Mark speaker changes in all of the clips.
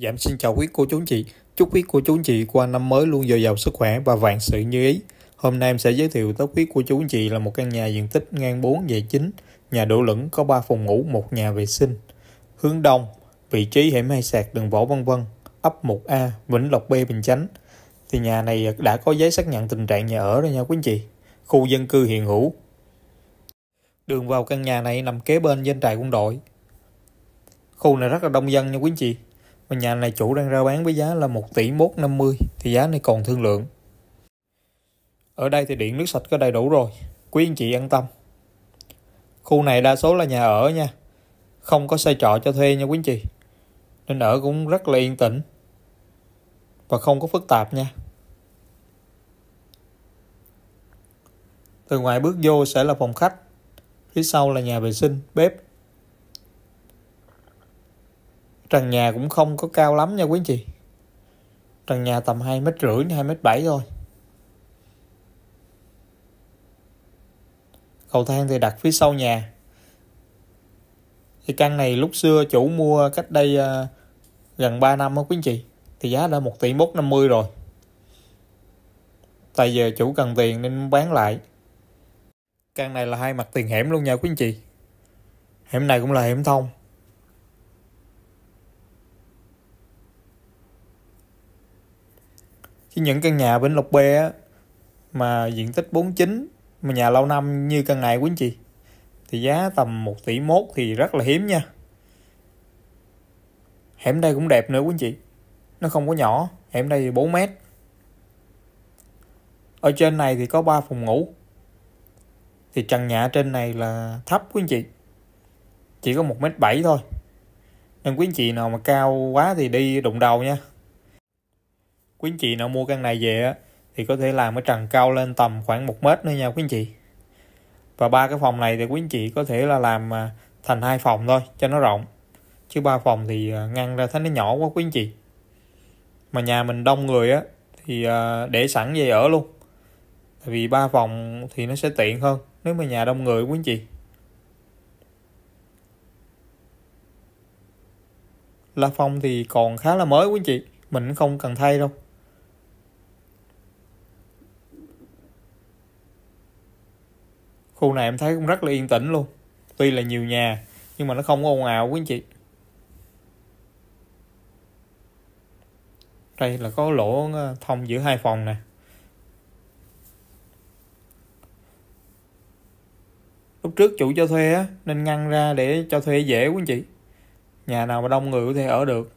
Speaker 1: dạ xin chào quý cô chú anh chị, chúc quý cô chú anh chị qua năm mới luôn dồi dào sức khỏe và vạn sự như ý. Hôm nay em sẽ giới thiệu tới quý cô chú anh chị là một căn nhà diện tích ngang 4 về 9, nhà đổ lửng có 3 phòng ngủ, một nhà vệ sinh. Hướng đông, vị trí hẻm hai sạc đường Võ Văn Vân, ấp 1A, Vĩnh Lộc B, Bình Chánh. Thì nhà này đã có giấy xác nhận tình trạng nhà ở rồi nha quý anh chị. Khu dân cư hiện hữu. Đường vào căn nhà này nằm kế bên doanh trại quân đội. Khu này rất là đông dân nha quý anh chị mà nhà này chủ đang rao bán với giá là 1 tỷ mốt 50 thì giá này còn thương lượng. Ở đây thì điện nước sạch có đầy đủ rồi, quý anh chị an tâm. Khu này đa số là nhà ở nha, không có xây trọ cho thuê nha quý anh chị. Nên ở cũng rất là yên tĩnh và không có phức tạp nha. Từ ngoài bước vô sẽ là phòng khách, phía sau là nhà vệ sinh, bếp trần nhà cũng không có cao lắm nha quý anh chị trần nhà tầm hai mét rưỡi hai mét bảy thôi cầu thang thì đặt phía sau nhà thì căn này lúc xưa chủ mua cách đây ờ, gần 3 năm đó quý anh chị thì giá đã 1 tỷ mốt 50 rồi tại giờ chủ cần tiền nên bán lại căn này là hai mặt tiền hẻm luôn nha quý anh chị hẻm này cũng là hẻm thông chứ những căn nhà bên Lộc Bê á, mà diện tích 49 mà nhà lâu năm như căn này của anh chị thì giá tầm 1 tỷ mốt thì rất là hiếm nha hẻm đây cũng đẹp nữa quý anh chị nó không có nhỏ hẻm đây thì 4 mét ở trên này thì có 3 phòng ngủ thì trần nhà trên này là thấp quý anh chị chỉ có một mét bảy thôi nên quý anh chị nào mà cao quá thì đi đụng đầu nha quý anh chị nào mua căn này về thì có thể làm cái trần cao lên tầm khoảng một mét nữa nha quý anh chị và ba cái phòng này thì quý anh chị có thể là làm à, thành hai phòng thôi cho nó rộng chứ ba phòng thì à, ngăn ra thấy nó nhỏ quá quý anh chị mà nhà mình đông người á thì à, để sẵn về ở luôn tại vì ba phòng thì nó sẽ tiện hơn nếu mà nhà đông người quý anh chị la phong thì còn khá là mới quý anh chị mình không cần thay đâu khu này em thấy cũng rất là yên tĩnh luôn tuy là nhiều nhà nhưng mà nó không có ồn ào quý anh chị đây là có lỗ ờ, thông giữa hai phòng nè lúc trước chủ cho thuê á nên ngăn ra để cho thuê dễ quý anh chị nhà nào mà đông người có thể ở được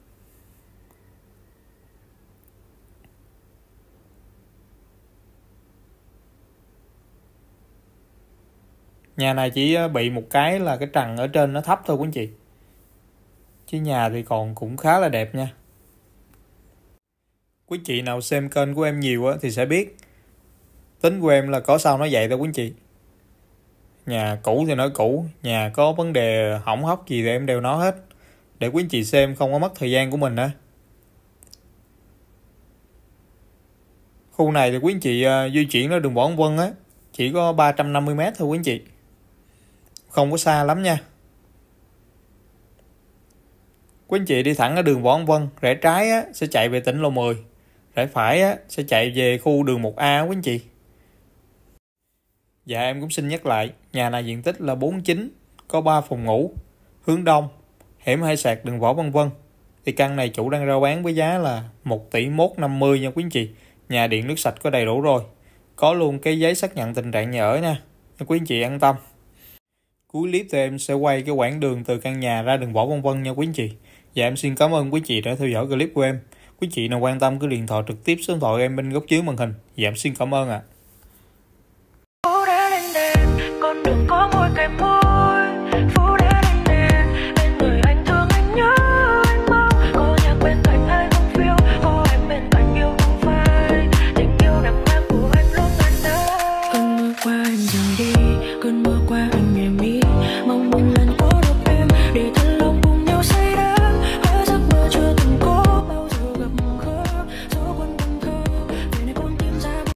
Speaker 1: nhà này chỉ ờ, bị một cái là cái trần ở trên nó thấp thôi quý anh chị chứ nhà thì còn cũng khá là đẹp nha quý chị nào xem kênh của em nhiều á, thì sẽ biết tính của em là có sao nó vậy đâu quý anh chị nhà cũ thì nói cũ nhà có vấn đề hỏng hóc gì thì em đều nói hết để quý anh chị xem không có mất thời gian của mình á khu này thì quý anh chị uh, di chuyển nó đường Võ Văn Quân á chỉ có 350 mét thôi quý anh chị không có xa lắm nha quý anh chị đi thẳng ở đường Võ Văn Vân rẽ trái á, sẽ chạy về tỉnh Lộ 10 rẽ phải á, sẽ chạy về khu đường 1A quý anh chị Dạ em cũng xin nhắc lại nhà này diện tích là 49 có 3 phòng ngủ hướng đông hẻm hai sạc đường Võ Văn Vân thì căn này chủ đang rao bán với giá là 1 tỷ mốt 50 nha quý anh chị nhà điện nước sạch có đầy đủ rồi có luôn cái giấy xác nhận tình trạng nhà ở nha quý anh chị an tâm Cuối clip thì em sẽ quay cái quãng đường từ căn nhà ra đường Võ Văn Vân nha quý anh chị. Và dạ, em xin cảm ơn quý chị đã theo dõi clip của em. Quý chị nào quan tâm cứ điện thoại trực tiếp số điện thoại em bên góc dưới màn hình. Và dạ, em xin cảm ơn ạ. À.